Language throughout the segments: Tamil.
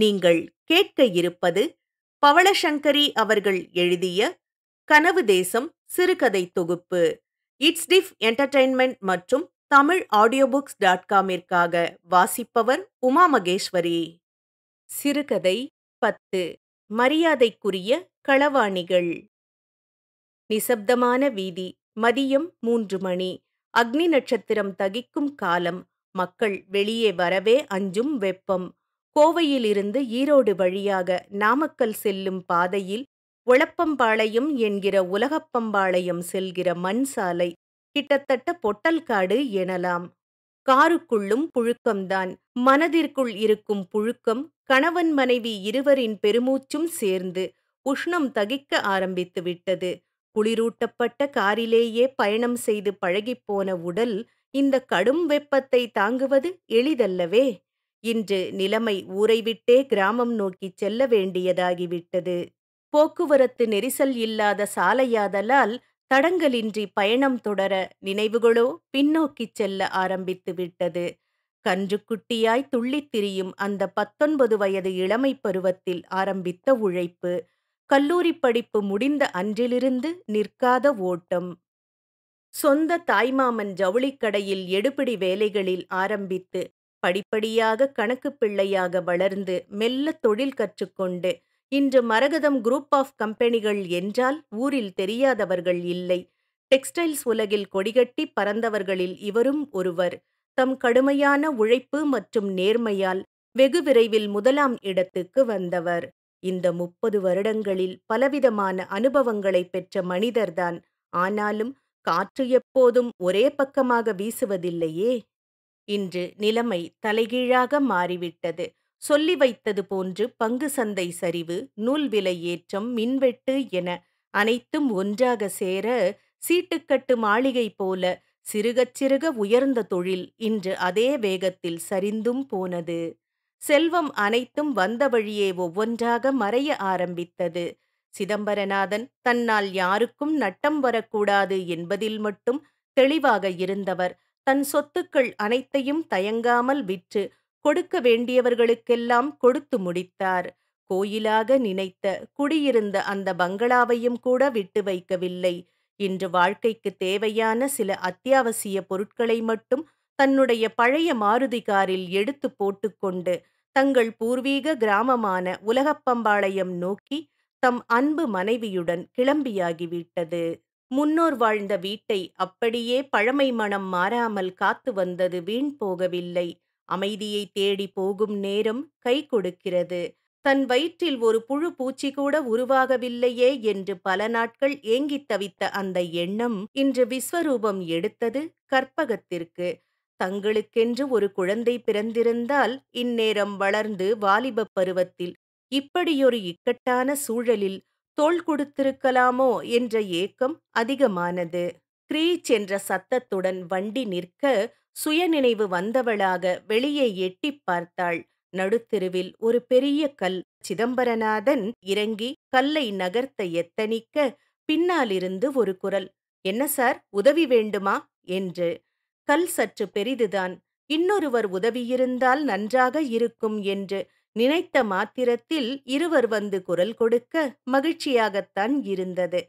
நீங்கள் கேட்க இருப்பது பவளசங்கரி அவர்கள் எழுதிய கனவு தேசம் சிறுகதை தொகுப்பு இட்ஸ் டிஃப் என்டர்டைன்மெண்ட் மற்றும் தமிழ் ஆடியோ புக்ஸ் டாட் காமிற்காக வாசிப்பவர் உமா மகேஸ்வரி சிறுகதை பத்து மரியாதைக்குரிய களவாணிகள் நிசப்தமான வீதி மதியம் மூன்று மணி அக்னி நட்சத்திரம் தகிக்கும் காலம் மக்கள் வெளியே வரவே அஞ்சும் வெப்பம் கோவையிலிருந்து ஈரோடு வழியாக நாமக்கல் செல்லும் பாதையில் ஒளப்பம்பாளையம் என்கிற உலகப்பம்பாளையம் செல்கிற மண் சாலை கிட்டத்தட்ட பொட்டல்காடு எனலாம் காருக்குள்ளும் புழுக்கம்தான் மனதிற்குள் இருக்கும் புழுக்கம் கணவன் மனைவி இருவரின் பெருமூச்சும் சேர்ந்து உஷ்ணம் தகிக்க ஆரம்பித்து விட்டது குளிரூட்டப்பட்ட காரிலேயே பயணம் செய்து பழகிப்போன உடல் இந்த கடும் வெப்பத்தை தாங்குவது எளிதல்லவே இன்று நிலைமை ஊரை விட்டே கிராமம் நோக்கிச் செல்ல வேண்டியதாகிவிட்டது போக்குவரத்து நெரிசல் இல்லாத சாலையாதலால் தடங்கலின்றி பயணம் தொடர நினைவுகளோ பின்னோக்கிச் செல்ல ஆரம்பித்து விட்டது கன்றுக்குட்டியாய் துள்ளித் திரியும் அந்த பத்தொன்பது வயது இளமை பருவத்தில் ஆரம்பித்த உழைப்பு கல்லூரி படிப்பு முடிந்த அன்றிலிருந்து நிற்காத ஓட்டம் சொந்த தாய்மாமன் ஜவுளிக்கடையில் எடுபிடி வேலைகளில் ஆரம்பித்து படிப்படியாக கணக்கு பிள்ளையாக வளர்ந்து மெல்ல தொழில் கற்றுக்கொண்டு இன்று மரகதம் குரூப் ஆஃப் கம்பெனிகள் என்றால் ஊரில் தெரியாதவர்கள் இல்லை டெக்ஸ்டைல்ஸ் உலகில் கொடிகட்டி பறந்தவர்களில் இவரும் ஒருவர் தம் கடுமையான உழைப்பு மற்றும் நேர்மையால் வெகு விரைவில் முதலாம் இடத்துக்கு வந்தவர் இந்த முப்பது வருடங்களில் பலவிதமான அனுபவங்களை பெற்ற மனிதர்தான் ஆனாலும் காற்று எப்போதும் ஒரே பக்கமாக வீசுவதில்லையே இன்று நிலைமை தலைகீழாக மாறிவிட்டது சொல்லி வைத்தது போன்று பங்கு சந்தை சரிவு நூல் விலை ஏற்றம் மின்வெட்டு என அனைத்தும் ஒன்றாக சேர சீட்டுக்கட்டு மாளிகை போல சிறுகச் சிறுக உயர்ந்த தொழில் இன்று அதே வேகத்தில் சரிந்தும் போனது செல்வம் அனைத்தும் வந்த வழியே ஒவ்வொன்றாக மறைய ஆரம்பித்தது சிதம்பரநாதன் தன்னால் யாருக்கும் நட்டம் வரக்கூடாது என்பதில் மட்டும் தெளிவாக இருந்தவர் தன் சொத்துக்கள் அனைத்தையும் தயங்காமல் விற்று கொடுக்க வேண்டியவர்களுக்கெல்லாம் கொடுத்து முடித்தார் கோயிலாக நினைத்த குடியிருந்த அந்த பங்களாவையும் கூட விட்டு வைக்கவில்லை இன்று வாழ்க்கைக்கு தேவையான சில அத்தியாவசிய பொருட்களை மட்டும் தன்னுடைய பழைய மாருதி காரில் எடுத்து போட்டுக்கொண்டு தங்கள் பூர்வீக கிராமமான உலகப்பம்பாளையம் நோக்கி தம் அன்பு மனைவியுடன் கிளம்பியாகிவிட்டது முன்னோர் வாழ்ந்த வீட்டை அப்படியே பழமை மனம் மாறாமல் காத்து வந்தது வீண் போகவில்லை அமைதியை தேடி போகும் நேரம் கை கொடுக்கிறது தன் வயிற்றில் ஒரு புழு பூச்சி கூட உருவாகவில்லையே என்று பல நாட்கள் ஏங்கித் தவித்த அந்த எண்ணம் இன்று விஸ்வரூபம் எடுத்தது கற்பகத்திற்கு தங்களுக்கென்று ஒரு குழந்தை பிறந்திருந்தால் இந்நேரம் வளர்ந்து வாலிப பருவத்தில் இப்படியொரு இக்கட்டான சூழலில் தோள் கொடுத்திருக்கலாமோ என்ற ஏக்கம் அதிகமானது கிரீச் என்ற சத்தத்துடன் வண்டி நிற்க சுயநினைவு வந்தவளாக வெளியே எட்டி பார்த்தாள் நடுத்தெருவில் ஒரு பெரிய கல் சிதம்பரநாதன் இறங்கி கல்லை நகர்த்த எத்தனிக்க பின்னாலிருந்து ஒரு குரல் என்ன சார் உதவி வேண்டுமா என்று கல் சற்று பெரிதுதான் இன்னொருவர் உதவியிருந்தால் நன்றாக இருக்கும் என்று நினைத்த மாத்திரத்தில் இருவர் வந்து குரல் கொடுக்க மகிழ்ச்சியாகத்தான் இருந்தது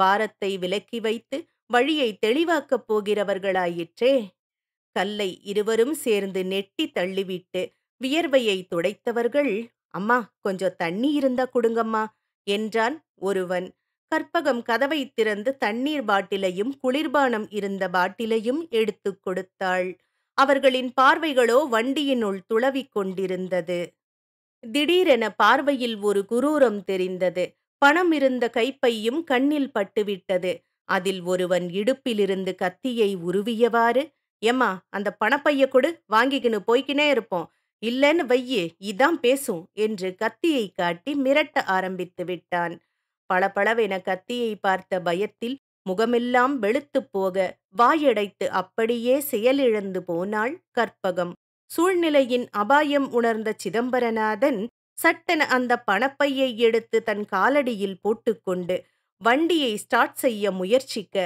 வாரத்தை விலக்கி வைத்து வழியை தெளிவாக்கப் போகிறவர்களாயிற்றே கல்லை இருவரும் சேர்ந்து நெட்டி தள்ளிவிட்டு வியர்வையை துடைத்தவர்கள் அம்மா கொஞ்சம் தண்ணி இருந்தா கொடுங்கம்மா என்றான் ஒருவன் கற்பகம் கதவை திறந்து தண்ணீர் பாட்டிலையும் குளிர்பானம் இருந்த பாட்டிலையும் எடுத்து கொடுத்தாள் அவர்களின் பார்வைகளோ வண்டியினுள் துளவிக் கொண்டிருந்தது திடீரென பார்வையில் ஒரு குரூரம் தெரிந்தது பணம் இருந்த கைப்பையும் கண்ணில் பட்டுவிட்டது அதில் ஒருவன் இடுப்பிலிருந்து கத்தியை உருவியவாறு எம்மா அந்த பணப்பைய கொடு வாங்கிக்கினு போய்க்கினே இருப்போம் இல்லைன்னு வையே இதான் பேசும் என்று கத்தியை காட்டி மிரட்ட ஆரம்பித்து விட்டான் பளபளவென கத்தியை பார்த்த பயத்தில் முகமெல்லாம் வெளுத்துப் போக வாயடைத்து அப்படியே செயலிழந்து போனாள் கற்பகம் சூழ்நிலையின் அபாயம் உணர்ந்த சிதம்பரநாதன் சட்டென அந்த பணப்பையை எடுத்து தன் காலடியில் போட்டுக்கொண்டு வண்டியை ஸ்டார்ட் செய்ய முயற்சிக்க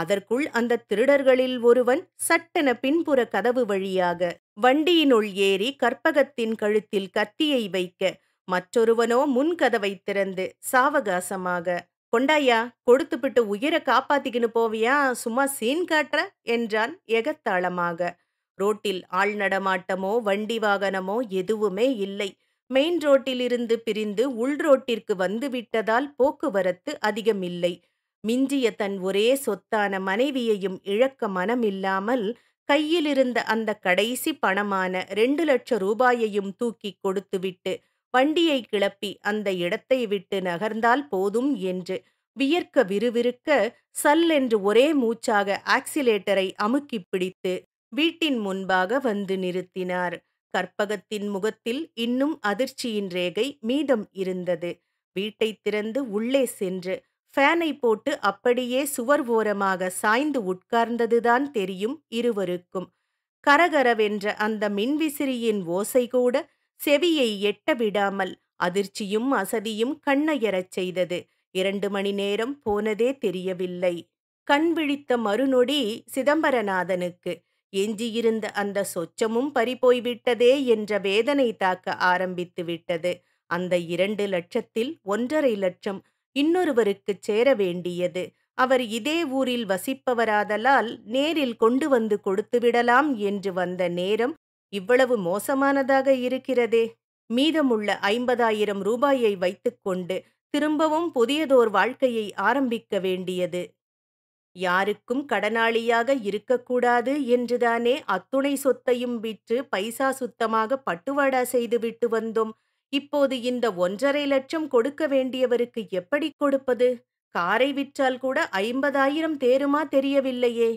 அதற்குள் அந்த திருடர்களில் ஒருவன் சட்டென பின்புற கதவு வழியாக வண்டியினுள் ஏறி கற்பகத்தின் கழுத்தில் கத்தியை வைக்க மற்றொருவனோ முன்கதவை திறந்து சாவகாசமாக கொண்டாயா கொடுத்துப்பிட்டு உயிரை காப்பாத்திக்கின்னு போவியா சும்மா சீன் காட்டுற என்றான் எகத்தாளமாக ரோட்டில் ஆள் நடமாட்டமோ வண்டி வாகனமோ எதுவுமே இல்லை மெயின் ரோட்டிலிருந்து பிரிந்து உள் ரோட்டிற்கு வந்துவிட்டதால் போக்குவரத்து அதிகமில்லை மிஞ்சிய தன் ஒரே சொத்தான மனைவியையும் இழக்க மனமில்லாமல் கையிலிருந்த அந்த கடைசி பணமான ரெண்டு லட்சம் ரூபாயையும் தூக்கி கொடுத்துவிட்டு வண்டியை கிளப்பி அந்த இடத்தை விட்டு நகர்ந்தால் போதும் என்று வியர்க்க விறுவிறுக்க சல் என்று ஒரே மூச்சாக ஆக்சிலேட்டரை அமுக்கி பிடித்து வீட்டின் முன்பாக வந்து நிறுத்தினார் கற்பகத்தின் முகத்தில் இன்னும் அதிர்ச்சியின் ரேகை மீதம் இருந்தது வீட்டை திறந்து உள்ளே சென்று ஃபேனை போட்டு அப்படியே சுவர் ஓரமாக சாய்ந்து உட்கார்ந்ததுதான் தெரியும் இருவருக்கும் கரகரவென்ற அந்த மின்விசிறியின் ஓசை கூட செவியை எட்ட விடாமல் அதிர்ச்சியும் அசதியும் கண்ணையறச் செய்தது இரண்டு மணி நேரம் போனதே தெரியவில்லை கண் விழித்த மறுநொடி சிதம்பரநாதனுக்கு எஞ்சியிருந்த அந்த சொச்சமும் பறிபோய்விட்டதே என்ற வேதனை தாக்க ஆரம்பித்து விட்டது அந்த இரண்டு லட்சத்தில் ஒன்றரை லட்சம் இன்னொருவருக்குச் சேர வேண்டியது அவர் இதே ஊரில் வசிப்பவராதலால் நேரில் கொண்டு வந்து கொடுத்து விடலாம் என்று வந்த நேரம் இவ்வளவு மோசமானதாக இருக்கிறதே மீதமுள்ள ஐம்பதாயிரம் ரூபாயை வைத்துக்கொண்டு திரும்பவும் புதியதோர் வாழ்க்கையை ஆரம்பிக்க வேண்டியது யாருக்கும் கடனாளியாக இருக்கக்கூடாது என்றுதானே அத்துணை சொத்தையும் விற்று பைசா சுத்தமாக பட்டுவாடா செய்துவிட்டு வந்தோம் இப்போது இந்த ஒன்றரை லட்சம் கொடுக்க வேண்டியவருக்கு எப்படி கொடுப்பது காரை விற்றால் கூட ஐம்பதாயிரம் தேருமா தெரியவில்லையே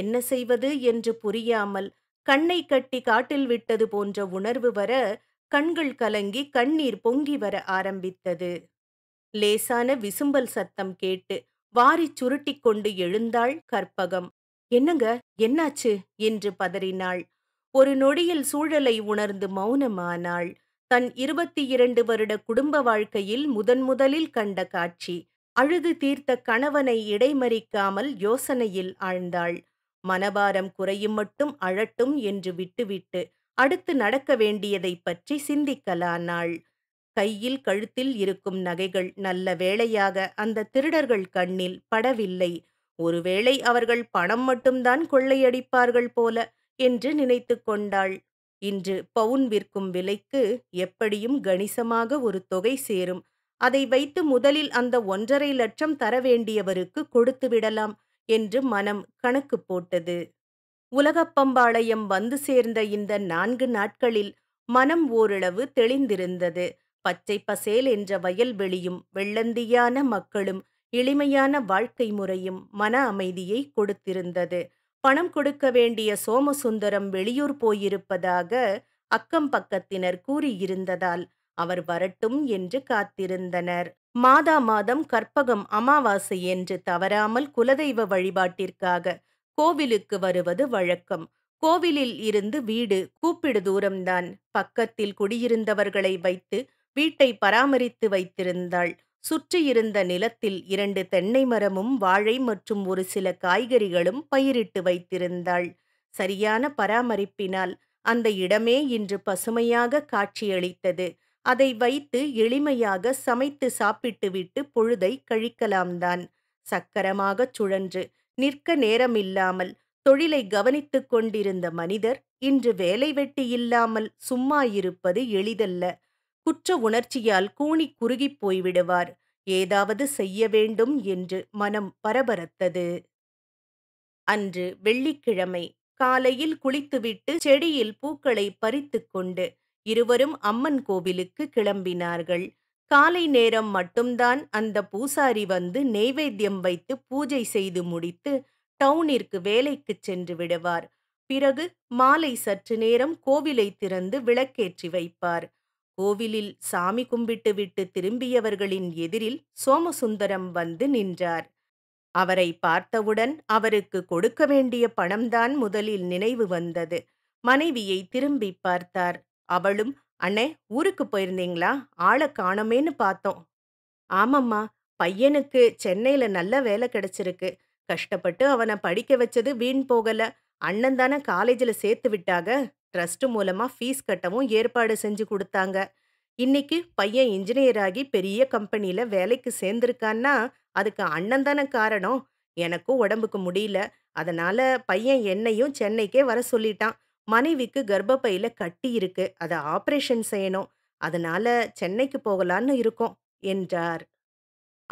என்ன செய்வது என்று புரியாமல் கண்ணை கட்டி காட்டில் விட்டது போன்ற உணர்வு வர கண்கள் கலங்கி கண்ணீர் பொங்கி வர ஆரம்பித்தது லேசான விசும்பல் சத்தம் கேட்டு வாரி சுருட்டிக் கொண்டு எழுந்தாள் கற்பகம் என்னங்க என்னாச்சு என்று பதறினாள் ஒரு நொடியில் சூழலை உணர்ந்து மௌனமானாள் தன் இருபத்தி இரண்டு வருட குடும்ப வாழ்க்கையில் முதன் முதலில் கண்ட காட்சி அழுது தீர்த்த கணவனை இடைமறிக்காமல் யோசனையில் ஆழ்ந்தாள் மனபாரம் குறையும் மட்டும் அழட்டும் என்று விட்டுவிட்டு அடுத்து நடக்க வேண்டியதை பற்றி சிந்திக்கலானாள் கையில் கழுத்தில் இருக்கும் நகைகள் நல்ல வேளையாக அந்த திருடர்கள் கண்ணில் படவில்லை ஒருவேளை அவர்கள் பணம் மட்டும்தான் கொள்ளையடிப்பார்கள் போல என்று நினைத்து கொண்டாள் இன்று பவுன் விற்கும் விலைக்கு எப்படியும் கணிசமாக ஒரு தொகை சேரும் அதை வைத்து முதலில் அந்த ஒன்றரை லட்சம் தர வேண்டியவருக்கு கொடுத்து விடலாம் என்று மனம் கணக்கு போட்டது உலகப்பம்பாளையம் வந்து சேர்ந்த இந்த நான்கு நாட்களில் மனம் ஓரளவு தெளிந்திருந்தது பச்சை பசேல் என்ற வயல்வெளியும் வெள்ளந்தியான மக்களும் எளிமையான வாழ்க்கை முறையும் மன அமைதியை கொடுத்திருந்தது பணம் கொடுக்க வேண்டிய சோமசுந்தரம் வெளியூர் போயிருப்பதாக அக்கம் பக்கத்தினர் கூறியிருந்ததால் அவர் வரட்டும் என்று காத்திருந்தனர் மாதா மாதம் கற்பகம் அமாவாசை என்று தவறாமல் குலதெய்வ வழிபாட்டிற்காக கோவிலுக்கு வருவது வழக்கம் கோவிலில் இருந்து வீடு கூப்பிடு தூரம்தான் பக்கத்தில் குடியிருந்தவர்களை வைத்து வீட்டை பராமரித்து வைத்திருந்தாள் சுற்றியிருந்த நிலத்தில் இரண்டு தென்னை மரமும் வாழை மற்றும் ஒரு சில காய்கறிகளும் பயிரிட்டு வைத்திருந்தாள் சரியான பராமரிப்பினால் அந்த இடமே இன்று பசுமையாக காட்சியளித்தது அதை வைத்து எளிமையாக சமைத்து சாப்பிட்டுவிட்டு பொழுதை கழிக்கலாம்தான் சக்கரமாகச் சுழன்று நிற்க நேரமில்லாமல் தொழிலை கவனித்துக் கொண்டிருந்த மனிதர் இன்று வேலை வெட்டி இல்லாமல் சும்மா இருப்பது எளிதல்ல குற்ற உணர்ச்சியால் கூணி குறுகிப் போய்விடுவார் ஏதாவது செய்ய வேண்டும் என்று மனம் பரபரத்தது அன்று வெள்ளிக்கிழமை காலையில் குளித்துவிட்டு செடியில் பூக்களை பறித்து கொண்டு இருவரும் அம்மன் கோவிலுக்கு கிளம்பினார்கள் காலை நேரம் மட்டும்தான் அந்த பூசாரி வந்து நெய்வேத்தியம் வைத்து பூஜை செய்து முடித்து டவுனிற்கு வேலைக்கு சென்று விடுவார் பிறகு மாலை சற்று நேரம் கோவிலை திறந்து விளக்கேற்றி வைப்பார் கோவிலில் சாமி கும்பிட்டுவிட்டு திரும்பியவர்களின் எதிரில் சோமசுந்தரம் வந்து நின்றார் அவரை பார்த்தவுடன் அவருக்கு கொடுக்க வேண்டிய பணம்தான் முதலில் நினைவு வந்தது மனைவியை திரும்பி பார்த்தார் அவளும் அண்ணே ஊருக்கு போயிருந்தீங்களா ஆளை காணோமேன்னு பார்த்தோம் ஆமம்மா பையனுக்கு சென்னையில நல்ல வேலை கிடைச்சிருக்கு கஷ்டப்பட்டு அவனை படிக்க வச்சது வீண் போகல அண்ணன் தானே காலேஜில் சேர்த்து விட்டாக ட்ரஸ்ட் மூலமா ஃபீஸ் கட்டவும் ஏற்பாடு செஞ்சு கொடுத்தாங்க இன்னைக்கு பையன் இன்ஜினியர் ஆகி பெரிய கம்பெனியில வேலைக்கு சேர்ந்திருக்கான்னா அதுக்கு அண்ணன் தானே காரணம் எனக்கும் உடம்புக்கு முடியல அதனால பையன் என்னையும் சென்னைக்கே வர சொல்லிட்டான் மனைவிக்கு கர்ப்பப்பையில கட்டி இருக்கு அதை ஆபரேஷன் செய்யணும் அதனால சென்னைக்கு போகலான்னு இருக்கோம் என்றார்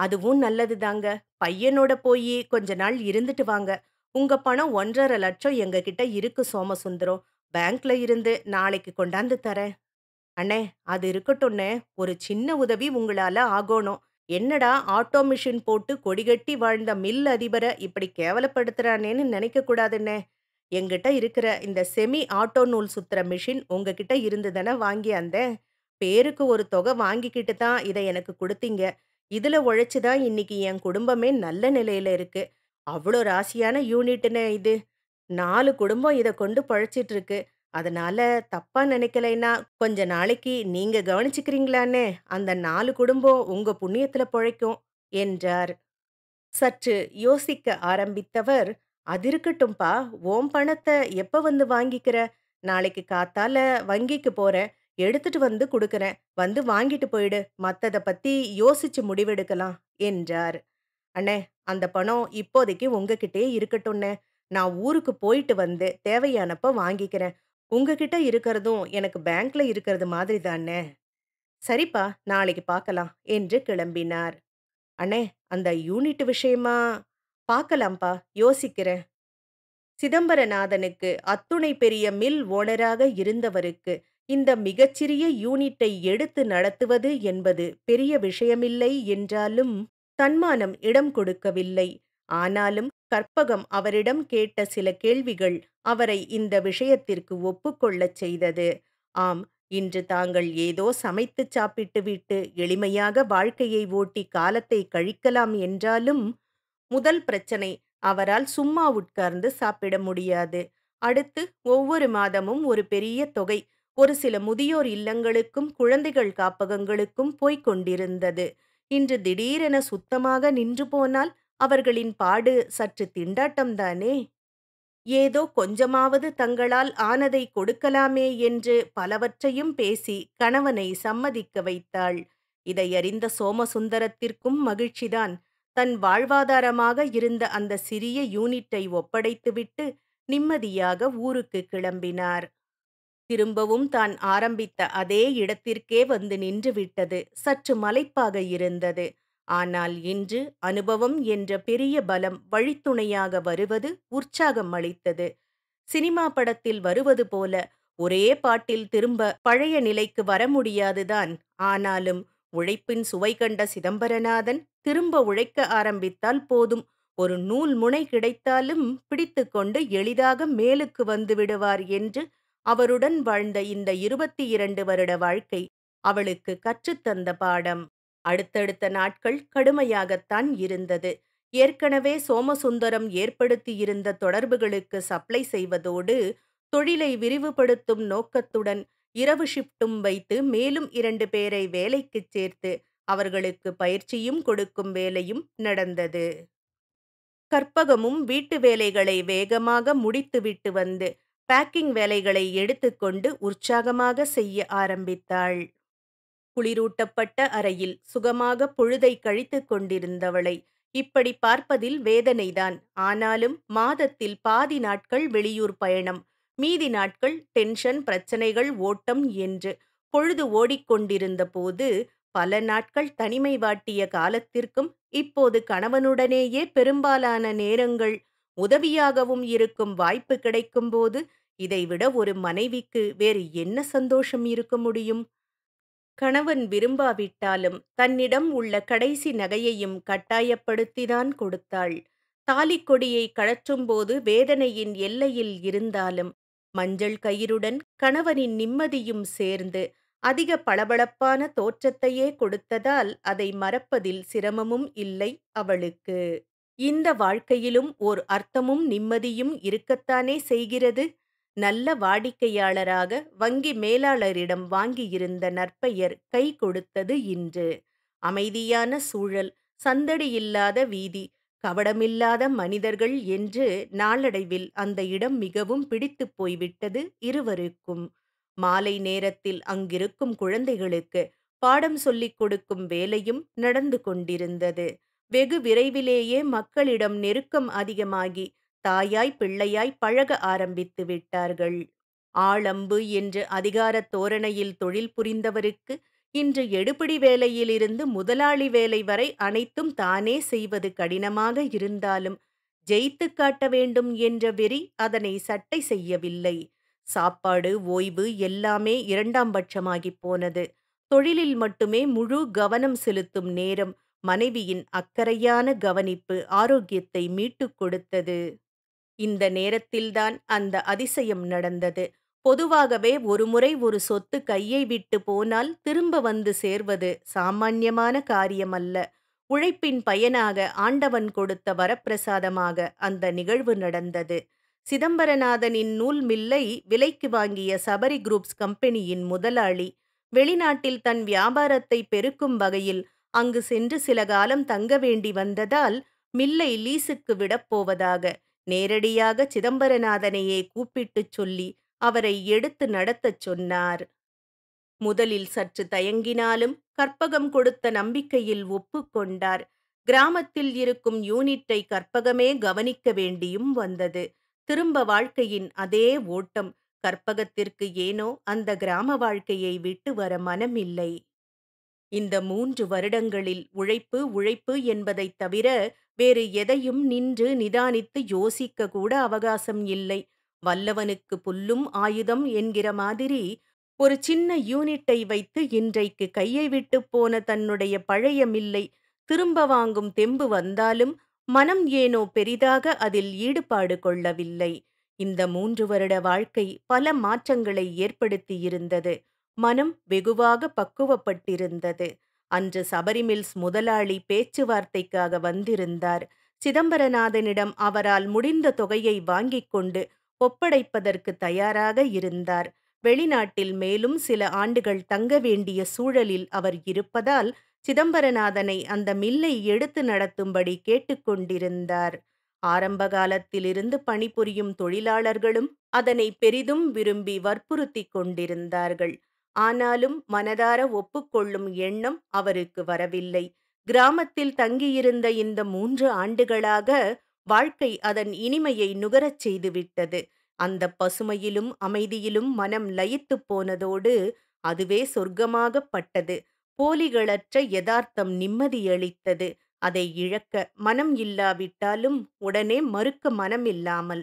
அதுவும் நல்லது தாங்க பையனோட போய் கொஞ்ச நாள் இருந்துட்டு வாங்க உங்க பணம் ஒன்றரை லட்சம் எங்ககிட்ட இருக்கு சோமசுந்தரம் பேங்க்ல இருந்து நாளைக்கு கொண்டாந்து தரேன் அண்ணே அது இருக்கட்டும்னே ஒரு சின்ன உதவி உங்களால ஆகணும் என்னடா ஆட்டோ மிஷின் போட்டு கொடிகட்டி வாழ்ந்த மில் அதிபரை இப்படி கேவலப்படுத்துறானேன்னு நினைக்கக்கூடாதுண்ணே எங்கிட்ட இருக்கிற இந்த செமி ஆட்டோ நூல் சுத்துற மிஷின் உங்ககிட்ட இருந்துதானே வாங்கி அந்த பேருக்கு ஒரு தொகை வாங்கிக்கிட்டு தான் இதை எனக்கு கொடுத்தீங்க உழைச்சி தான் இன்னைக்கு என் குடும்பமே நல்ல நிலையில இருக்கு அவ்வளோ ராசியான யூனிட்னு இது நாலு குடும்பம் இதை கொண்டு பொழைச்சிட்டு இருக்கு அதனால தப்பா நினைக்கலைன்னா கொஞ்ச நாளைக்கு நீங்க கவனிச்சுக்கிறீங்களானே அந்த நாலு குடும்பம் உங்க புண்ணியத்துல பொழைக்கும் என்றார் சற்று யோசிக்க ஆரம்பித்தவர் அது இருக்கட்டும்பா ஓம் பணத்தை எப்ப வந்து வாங்கிக்கிற நாளைக்கு காத்தால வங்கிக்கு போறேன் எடுத்துட்டு வந்து கொடுக்கறேன் வந்து வாங்கிட்டு போயிடு மத்தத பத்தி யோசிச்சு முடிவெடுக்கலாம் என்றார் அண்ணே அந்த பணம் இப்போதைக்கு உங்ககிட்டயே இருக்கட்டும்னே நான் ஊருக்கு போயிட்டு வந்து தேவையானப்ப வாங்கிக்கிறேன் உங்ககிட்ட இருக்கிறதும் எனக்கு பேங்க்ல இருக்கிறது மாதிரி தானே சரிப்பா நாளைக்கு பார்க்கலாம் என்று கிளம்பினார் அண்ணே அந்த யூனிட் விஷயமா பார்க்கலாம்ப்பா யோசிக்கிறேன் சிதம்பரநாதனுக்கு அத்துணை பெரிய மில் ஓனராக இருந்தவருக்கு இந்த மிகச்சிறிய யூனிட்டை எடுத்து நடத்துவது என்பது பெரிய விஷயமில்லை என்றாலும் தன்மானம் இடம் கொடுக்கவில்லை ஆனாலும் கற்பகம் அவரிடம் கேட்ட சில கேள்விகள் அவரை இந்த விஷயத்திற்கு ஒப்புக்கொள்ளச் செய்தது ஆம் இன்று தாங்கள் ஏதோ சமைத்து சாப்பிட்டுவிட்டு எளிமையாக வாழ்க்கையை ஓட்டி காலத்தை கழிக்கலாம் என்றாலும் முதல் பிரச்சனை அவரால் சும்மா உட்கார்ந்து சாப்பிட முடியாது அடுத்து ஒவ்வொரு மாதமும் ஒரு பெரிய தொகை ஒரு சில முதியோர் இல்லங்களுக்கும் குழந்தைகள் காப்பகங்களுக்கும் போய்க் கொண்டிருந்தது இன்று திடீரென சுத்தமாக நின்று போனால் அவர்களின் பாடு சற்று திண்டாட்டம்தானே ஏதோ கொஞ்சமாவது தங்களால் ஆனதை கொடுக்கலாமே என்று பலவற்றையும் பேசி கணவனை சம்மதிக்க வைத்தாள் இதையறிந்த சோமசுந்தரத்திற்கும் மகிழ்ச்சிதான் தன் வாழ்வாதாரமாக இருந்த அந்த சிறிய யூனிட்டை ஒப்படைத்துவிட்டு நிம்மதியாக ஊருக்கு கிளம்பினார் திரும்பவும் தான் ஆரம்பித்த அதே இடத்திற்கே வந்து நின்றுவிட்டது சற்று மலைப்பாக இருந்தது ஆனால் இன்று அனுபவம் என்ற பெரிய பலம் வழித்துணையாக வருவது உற்சாகம் அளித்தது சினிமா படத்தில் வருவது போல ஒரே பாட்டில் திரும்ப பழைய நிலைக்கு வர முடியாதுதான் ஆனாலும் உழைப்பின் சுவை கண்ட சிதம்பரநாதன் திரும்ப உழைக்க ஆரம்பித்தால் போதும் ஒரு நூல் முனை கிடைத்தாலும் பிடித்து கொண்டு எளிதாக மேலுக்கு வந்து விடுவார் என்று அவருடன் வாழ்ந்த இந்த இருபத்தி இரண்டு வருட வாழ்க்கை அவளுக்கு கற்றுத்தந்த பாடம் அடுத்தடுத்த நாட்கள் கடுமையாகத்தான் இருந்தது ஏற்கனவே சோமசுந்தரம் ஏற்படுத்தியிருந்த தொடர்புகளுக்கு சப்ளை செய்வதோடு தொழிலை விரிவுபடுத்தும் நோக்கத்துடன் இரவு ஷிப்டும் வைத்து மேலும் இரண்டு பேரை வேலைக்குச் சேர்த்து அவர்களுக்கு பயிற்சியும் கொடுக்கும் வேலையும் நடந்தது கற்பகமும் வீட்டு வேலைகளை வேகமாக முடித்துவிட்டு வந்து பேக்கிங் வேலைகளை எடுத்துக்கொண்டு உற்சாகமாக செய்ய ஆரம்பித்தாள் குளிரூட்டப்பட்ட அறையில் சுகமாக பொழுதை கழித்துக் கொண்டிருந்தவளை இப்படி பார்ப்பதில் வேதனைதான் ஆனாலும் மாதத்தில் பாதி நாட்கள் வெளியூர் பயணம் மீதி நாட்கள் டென்ஷன் பிரச்சனைகள் ஓட்டம் என்று பொழுது ஓடிக்கொண்டிருந்த போது பல நாட்கள் தனிமை வாட்டிய காலத்திற்கும் இப்போது கணவனுடனேயே பெரும்பாலான நேரங்கள் உதவியாகவும் இருக்கும் வாய்ப்பு கிடைக்கும்போது இதைவிட ஒரு மனைவிக்கு வேறு என்ன சந்தோஷம் இருக்க முடியும் கணவன் விரும்பாவிட்டாலும் தன்னிடம் உள்ள கடைசி நகையையும் கட்டாயப்படுத்திதான் கொடுத்தாள் தாலிக்கொடியை கழற்றும்போது வேதனையின் எல்லையில் இருந்தாலும் மஞ்சள் கயிறுடன் கணவனின் நிம்மதியும் சேர்ந்து அதிக பளபளப்பான தோற்றத்தையே கொடுத்ததால் அதை மறப்பதில் சிரமமும் இல்லை அவளுக்கு இந்த வாழ்க்கையிலும் ஓர் அர்த்தமும் நிம்மதியும் இருக்கத்தானே செய்கிறது நல்ல வாடிக்கையாளராக வங்கி மேலாளரிடம் வாங்கியிருந்த நற்பெயர் கை கொடுத்தது இன்று அமைதியான சூழல் சந்தடியில்லாத வீதி கவடமில்லாத மனிதர்கள் என்று நாளடைவில் அந்த இடம் மிகவும் பிடித்து போய்விட்டது இருவருக்கும் மாலை நேரத்தில் அங்கிருக்கும் குழந்தைகளுக்கு பாடம் சொல்லிக் கொடுக்கும் வேலையும் நடந்து கொண்டிருந்தது வெகு விரைவிலேயே மக்களிடம் நெருக்கம் அதிகமாகி தாயாய் பிள்ளையாய் பழக ஆரம்பித்து விட்டார்கள் ஆளம்பு என்ற அதிகாரத் தோரணையில் தொழில் புரிந்தவருக்கு இன்று எடுபிடி வேலையிலிருந்து முதலாளி வேலை வரை அனைத்தும் தானே செய்வது கடினமாக இருந்தாலும் ஜெயித்து காட்ட வேண்டும் என்ற வெறி அதனை சட்டை செய்யவில்லை சாப்பாடு ஓய்வு எல்லாமே இரண்டாம் பட்சமாகி போனது தொழிலில் மட்டுமே முழு கவனம் செலுத்தும் நேரம் மனைவியின் அக்கறையான கவனிப்பு ஆரோக்கியத்தை மீட்டுக் கொடுத்தது இந்த நேரத்தில்தான் அந்த அதிசயம் நடந்தது பொதுவாகவே ஒருமுறை ஒரு சொத்து கையை விட்டு போனால் திரும்ப வந்து சேர்வது சாமான்யமான காரியமல்ல உழைப்பின் பயனாக ஆண்டவன் கொடுத்த வரப்பிரசாதமாக அந்த நிகழ்வு நடந்தது சிதம்பரநாதனின் நூல் மில்லை விலைக்கு வாங்கிய சபரி குரூப்ஸ் கம்பெனியின் முதலாளி வெளிநாட்டில் தன் வியாபாரத்தை பெருக்கும் வகையில் அங்கு சென்று சில காலம் தங்க வேண்டி வந்ததால் மில்லை லீஸுக்கு விடப்போவதாக நேரடியாக சிதம்பரநாதனையே கூப்பிட்டுச் சொல்லி அவரை எடுத்து நடத்தச் சொன்னார் முதலில் சற்று தயங்கினாலும் கற்பகம் கொடுத்த நம்பிக்கையில் ஒப்புக்கொண்டார் கிராமத்தில் இருக்கும் யூனிட்டை கற்பகமே கவனிக்க வேண்டியும் வந்தது திரும்ப வாழ்க்கையின் அதே ஓட்டம் கற்பகத்திற்கு ஏனோ அந்த கிராம வாழ்க்கையை விட்டு வர மனமில்லை இந்த மூன்று வருடங்களில் உழைப்பு உழைப்பு என்பதைத் தவிர வேறு எதையும் நின்று நிதானித்து யோசிக்க கூட அவகாசம் இல்லை வல்லவனுக்கு புல்லும் ஆயுதம் என்கிற மாதிரி ஒரு சின்ன யூனிட்டை வைத்து இன்றைக்கு கையை விட்டு போன தன்னுடைய பழைய மில்லை திரும்ப வாங்கும் தெம்பு வந்தாலும் மனம் ஏனோ பெரிதாக அதில் ஈடுபாடு கொள்ளவில்லை இந்த மூன்று வருட வாழ்க்கை பல மாற்றங்களை ஏற்படுத்தியிருந்தது மனம் வெகுவாக பக்குவப்பட்டிருந்தது அன்று சபரிமில்ஸ் முதலாளி பேச்சுவார்த்தைக்காக வந்திருந்தார் சிதம்பரநாதனிடம் அவரால் முடிந்த தொகையை வாங்கிக் கொண்டு ஒப்படைப்பதற்கு தயாராக இருந்தார் வெளிநாட்டில் மேலும் சில ஆண்டுகள் தங்க வேண்டிய சூழலில் அவர் இருப்பதால் சிதம்பரநாதனை அந்த மில்லை எடுத்து நடத்தும்படி கேட்டுக்கொண்டிருந்தார் ஆரம்ப காலத்திலிருந்து பணிபுரியும் தொழிலாளர்களும் அதனை பெரிதும் விரும்பி வற்புறுத்தி கொண்டிருந்தார்கள் ஆனாலும் மனதார ஒப்புக்கொள்ளும் எண்ணம் அவருக்கு வரவில்லை கிராமத்தில் தங்கியிருந்த இந்த மூன்று ஆண்டுகளாக வாழ்க்கை அதன் இனிமையை நுகரச் செய்துவிட்டது அந்த பசுமையிலும் அமைதியிலும் மனம் லயித்து போனதோடு அதுவே சொர்க்கமாகப்பட்டது போலிகளற்ற யதார்த்தம் நிம்மதியளித்தது அதை இழக்க மனம் இல்லாவிட்டாலும் உடனே மறுக்க மனமில்லாமல்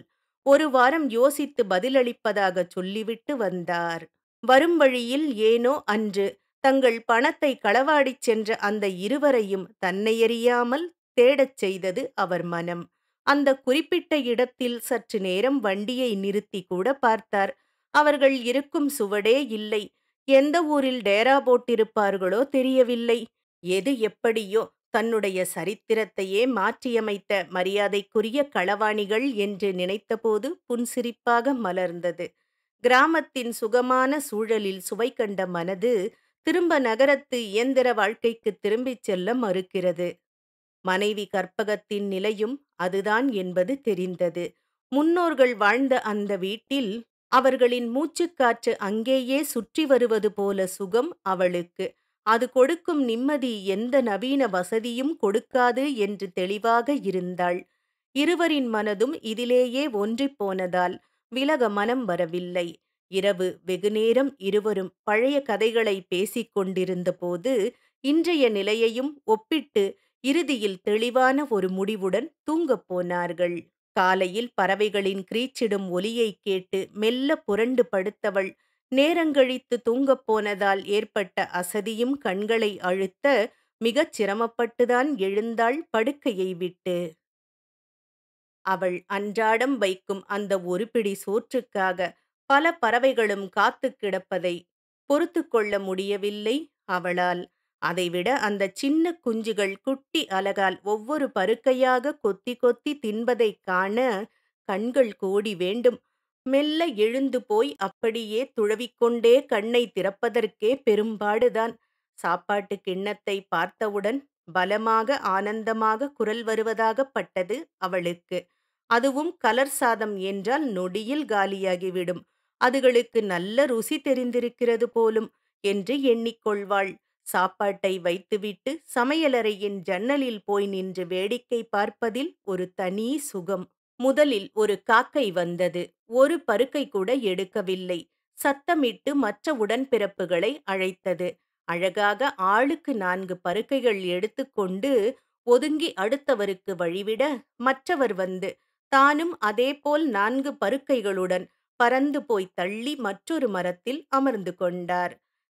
ஒரு வாரம் யோசித்து பதிலளிப்பதாக சொல்லிவிட்டு வந்தார் வரும் வழியில் ஏனோ அன்று தங்கள் பணத்தை களவாடிச் சென்ற அந்த இருவரையும் தன்னையறியாமல் தேடச் செய்தது அவர் மனம் அந்த குறிப்பிட்ட இடத்தில் சற்று நேரம் வண்டியை நிறுத்தி கூட பார்த்தார் அவர்கள் இருக்கும் சுவடே இல்லை எந்த ஊரில் டேரா போட்டிருப்பார்களோ தெரியவில்லை எது எப்படியோ தன்னுடைய சரித்திரத்தையே மாற்றியமைத்த மரியாதைக்குரிய களவாணிகள் என்று நினைத்தபோது புன்சிரிப்பாக மலர்ந்தது கிராமத்தின் சுகமான சூழலில் சுவை கண்ட மனது திரும்ப நகரத்து இயந்திர வாழ்க்கைக்கு திரும்பிச் செல்ல மறுக்கிறது மனைவி கற்பகத்தின் நிலையும் அதுதான் என்பது தெரிந்தது முன்னோர்கள் வாழ்ந்த அந்த வீட்டில் அவர்களின் மூச்சுக்காற்று அங்கேயே சுற்றி வருவது போல சுகம் அவளுக்கு அது கொடுக்கும் நிம்மதி எந்த நவீன வசதியும் கொடுக்காது என்று தெளிவாக இருந்தாள் இருவரின் மனதும் இதிலேயே ஒன்றிப் போனதால் விலக மனம் வரவில்லை இரவு வெகுநேரம் இருவரும் பழைய கதைகளை பேசிக் கொண்டிருந்தபோது இன்றைய நிலையையும் ஒப்பிட்டு இறுதியில் தெளிவான ஒரு முடிவுடன் தூங்கப் போனார்கள் காலையில் பறவைகளின் கிரீச்சிடும் ஒலியை கேட்டு மெல்ல புரண்டு படுத்தவள் நேரங்கழித்து தூங்கப் போனதால் ஏற்பட்ட அசதியும் கண்களை அழுத்த மிகச் சிரமப்பட்டுதான் எழுந்தாள் படுக்கையை விட்டு அவள் அன்றாடம் வைக்கும் அந்த ஒரு பிடி சோற்றுக்காக பல பறவைகளும் காத்துக் கிடப்பதை பொறுத்து கொள்ள முடியவில்லை அவளால் அதைவிட அந்த சின்ன குஞ்சுகள் குட்டி அலகால் ஒவ்வொரு பருக்கையாக கொத்தி கொத்தி தின்பதைக் காண கண்கள் கோடி வேண்டும் மெல்ல எழுந்து போய் அப்படியே துழவிக்கொண்டே கண்ணை திறப்பதற்கே பெரும்பாடுதான் சாப்பாட்டு கிண்ணத்தை பார்த்தவுடன் பலமாக ஆனந்தமாக குரல் வருவதாகப்பட்டது அவளுக்கு அதுவும் கலர் சாதம் என்றால் நொடியில் காலியாகிவிடும் அதுகளுக்கு நல்ல ருசி தெரிந்திருக்கிறது போலும் என்று எண்ணிக்கொள்வாள் சாப்பாட்டை வைத்துவிட்டு சமையலறையின் ஜன்னலில் போய் நின்று வேடிக்கை பார்ப்பதில் ஒரு தனி சுகம் முதலில் ஒரு காக்கை வந்தது ஒரு பருக்கை கூட எடுக்கவில்லை சத்தமிட்டு மற்ற உடன்பிறப்புகளை அழைத்தது அழகாக ஆளுக்கு நான்கு பருக்கைகள் எடுத்துக்கொண்டு ஒதுங்கி அடுத்தவருக்கு வழிவிட மற்றவர் வந்து தானும் அதேபோல் நான்கு பருக்கைகளுடன் பறந்து போய் தள்ளி மற்றொரு மரத்தில் அமர்ந்து கொண்டார்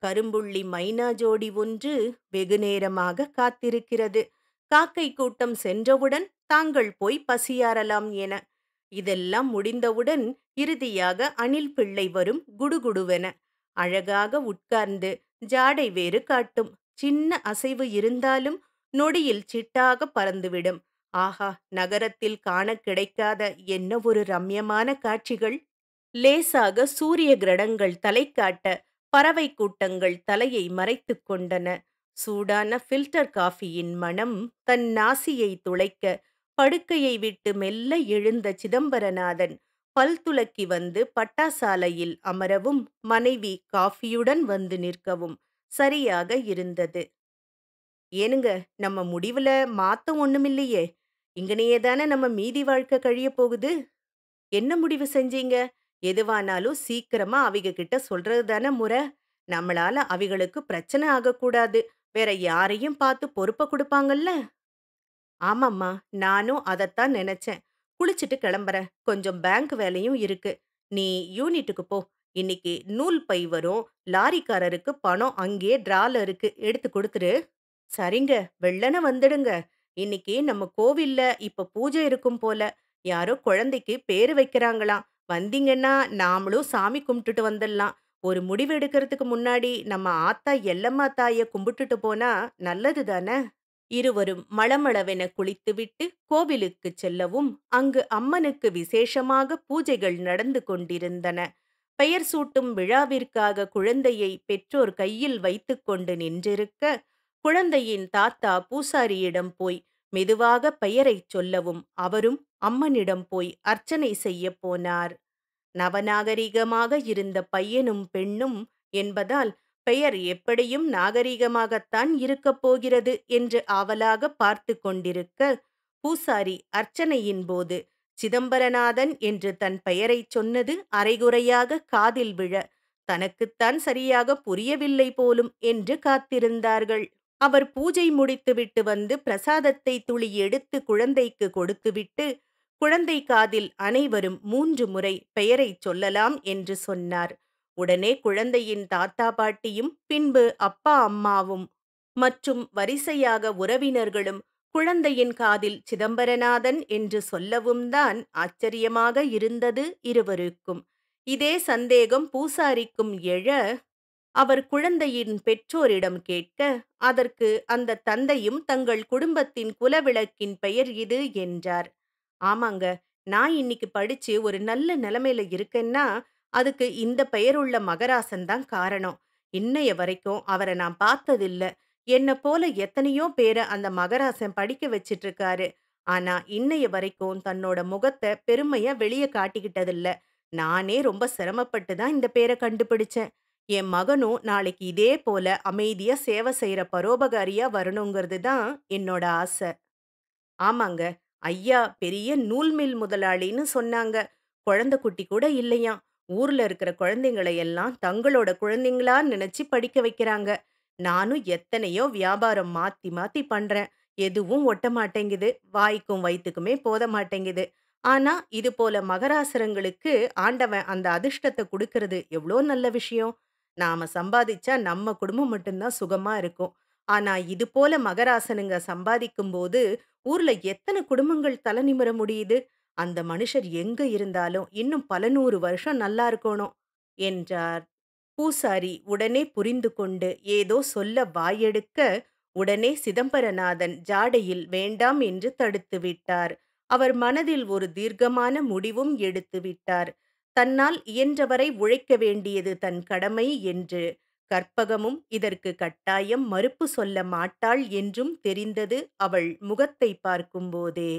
கரும்புள்ளி மைனா ஜோடி ஒன்று வெகுநேரமாக காத்திருக்கிறது காக்கை கூட்டம் சென்றவுடன் தாங்கள் போய் பசியாறலாம் என இதெல்லாம் முடிந்தவுடன் இறுதியாக அணில் பிள்ளை வரும் குடுகுடுவென அழகாக உட்கார்ந்து ஜாடை வேறு காட்டும் சின்ன அசைவு இருந்தாலும் நொடியில் சிட்டாக பறந்துவிடும் ஆஹா நகரத்தில் காண கிடைக்காத என்ன ஒரு ரம்யமான காட்சிகள் லேசாக சூரிய கிரடங்கள் தலை காட்ட பறவை கூட்டங்கள் தலையை மறைத்து கொண்டன சூடான ஃபில்டர் காஃபியின் மனம் தன் நாசியை துளைக்க படுக்கையை விட்டு மெல்ல எழுந்த சிதம்பரநாதன் பல் துலக்கி வந்து பட்டாசாலையில் அமரவும் மனைவி காஃபியுடன் வந்து நிற்கவும் சரியாக இருந்தது ஏனுங்க நம்ம முடிவுல மாத்தம் ஒண்ணுமில்லையே இங்கனையே தானே நம்ம மீதி வாழ்க்கை கழிய போகுது என்ன முடிவு செஞ்சீங்க எதுவானாலும் சீக்கிரமா அவிக கிட்ட சொல்றது தானே முறை நம்மளால அவிகளுக்கு பிரச்சனை ஆகக்கூடாது வேற யாரையும் பார்த்து பொறுப்பை கொடுப்பாங்கல்ல ஆமாம்மா நானும் அதைத்தான் நினைச்சேன் குளிச்சுட்டு கிளம்புறேன் கொஞ்சம் பேங்க் வேலையும் இருக்கு நீ யூனிட்டுக்கு போ இன்னைக்கு நூல் பை வரும் லாரிக்காரருக்கு பணம் அங்கேயே ட்ரால இருக்கு எடுத்து கொடுத்துரு சரிங்க வெள்ளன வந்துடுங்க இன்னைக்கு நம்ம கோவில்ல இப்ப பூஜை இருக்கும் போல யாரோ குழந்தைக்கு பேரு வைக்கிறாங்களாம் வந்தீங்கன்னா நாமளும் சாமி கும்பிட்டுட்டு வந்துடலாம் ஒரு முடிவு எடுக்கிறதுக்கு முன்னாடி நம்ம ஆத்தா எல்லம்மா தாயை கும்பிட்டுட்டு போனா நல்லது தானே இருவரும் மளமளவென குளித்துவிட்டு கோவிலுக்குச் செல்லவும் அங்கு அம்மனுக்கு விசேஷமாக பூஜைகள் நடந்து கொண்டிருந்தன பெயர் சூட்டும் விழாவிற்காக குழந்தையை பெற்றோர் கையில் வைத்துக்கொண்டு நின்றிருக்க குழந்தையின் தாத்தா பூசாரியிடம் போய் மெதுவாக பெயரைச் சொல்லவும் அவரும் அம்மனிடம் போய் அர்ச்சனை செய்ய போனார் நவநாகரிகமாக இருந்த பையனும் பெண்ணும் என்பதால் பெயர் எப்படியும் நாகரீகமாகத்தான் இருக்கப் போகிறது என்று ஆவலாக பார்த்து கொண்டிருக்க பூசாரி அர்ச்சனையின் போது சிதம்பரநாதன் என்று தன் பெயரை சொன்னது அரைகுறையாக காதில் விழ தனக்குத்தான் சரியாக புரியவில்லை போலும் என்று காத்திருந்தார்கள் அவர் பூஜை முடித்துவிட்டு வந்து பிரசாதத்தை துளி எடுத்து குழந்தைக்கு கொடுத்துவிட்டு குழந்தை காதில் அனைவரும் மூன்று முறை பெயரை சொல்லலாம் என்று சொன்னார் உடனே குழந்தையின் தாத்தா பாட்டியும் பின்பு அப்பா அம்மாவும் மற்றும் வரிசையாக உறவினர்களும் குழந்தையின் காதில் சிதம்பரநாதன் என்று சொல்லவும் தான் ஆச்சரியமாக இருந்தது இருவருக்கும் இதே சந்தேகம் பூசாரிக்கும் எழ அவர் குழந்தையின் பெற்றோரிடம் கேட்க அதற்கு அந்த தந்தையும் தங்கள் குடும்பத்தின் குலவிளக்கின் பெயர் இது என்றார் ஆமாங்க நான் இன்னைக்கு படிச்சு ஒரு நல்ல நிலைமையில இருக்கேன்னா அதுக்கு இந்த பெயருள்ள மகராசன் தான் காரணம் இன்னைய வரைக்கும் அவரை நான் பார்த்ததில்ல என்ன போல எத்தனையோ பேரை அந்த மகராசன் படிக்க வச்சிட்டு இருக்காரு ஆனா இன்னைய வரைக்கும் தன்னோட முகத்தை பெருமையா வெளியே காட்டிக்கிட்டதில்ல நானே ரொம்ப சிரமப்பட்டு தான் இந்த பேரை கண்டுபிடிச்சேன் என் மகனும் நாளைக்கு இதே போல அமைதியா சேவை செய்யற பரோபகாரியா வரணுங்கிறது தான் என்னோட ஆசை ஆமாங்க ஐயா பெரிய நூல்மில் முதலாளின்னு சொன்னாங்க குழந்தை குட்டி கூட இல்லையாம் ஊர்ல இருக்கிற குழந்தைங்களை எல்லாம் தங்களோட குழந்தைங்களா நினைச்சு படிக்க வைக்கிறாங்க நானும் எத்தனையோ வியாபாரம் மாத்தி மாத்தி பண்றேன் எதுவும் ஒட்ட மாட்டேங்குது வாய்க்கும் வயிற்றுக்குமே போத மாட்டேங்குது ஆனா இது போல மகராசுரங்களுக்கு ஆண்டவன் அந்த அதிர்ஷ்டத்தை கொடுக்கறது எவ்வளோ நல்ல விஷயம் நாம சம்பாதிச்சா நம்ம குடும்பம் மட்டும்தான் சுகமா இருக்கும் ஆனா இது போல மகராசனுங்க சம்பாதிக்கும் போது ஊர்ல எத்தனை குடும்பங்கள் தலை நிமிர முடியுது அந்த மனுஷர் எங்க இருந்தாலும் இன்னும் பல நூறு வருஷம் நல்லா இருக்கணும் என்றார் பூசாரி உடனே புரிந்து கொண்டு ஏதோ சொல்ல வாயெடுக்க உடனே சிதம்பரநாதன் ஜாடையில் வேண்டாம் என்று தடுத்து விட்டார் அவர் மனதில் ஒரு தீர்க்கமான முடிவும் எடுத்து விட்டார் தன்னால் இயன்றவரை உழைக்க வேண்டியது தன் கடமை என்று கற்பகமும் இதற்கு கட்டாயம் மறுப்பு சொல்ல மாட்டாள் என்றும் தெரிந்தது அவள் முகத்தை பார்க்கும்போதே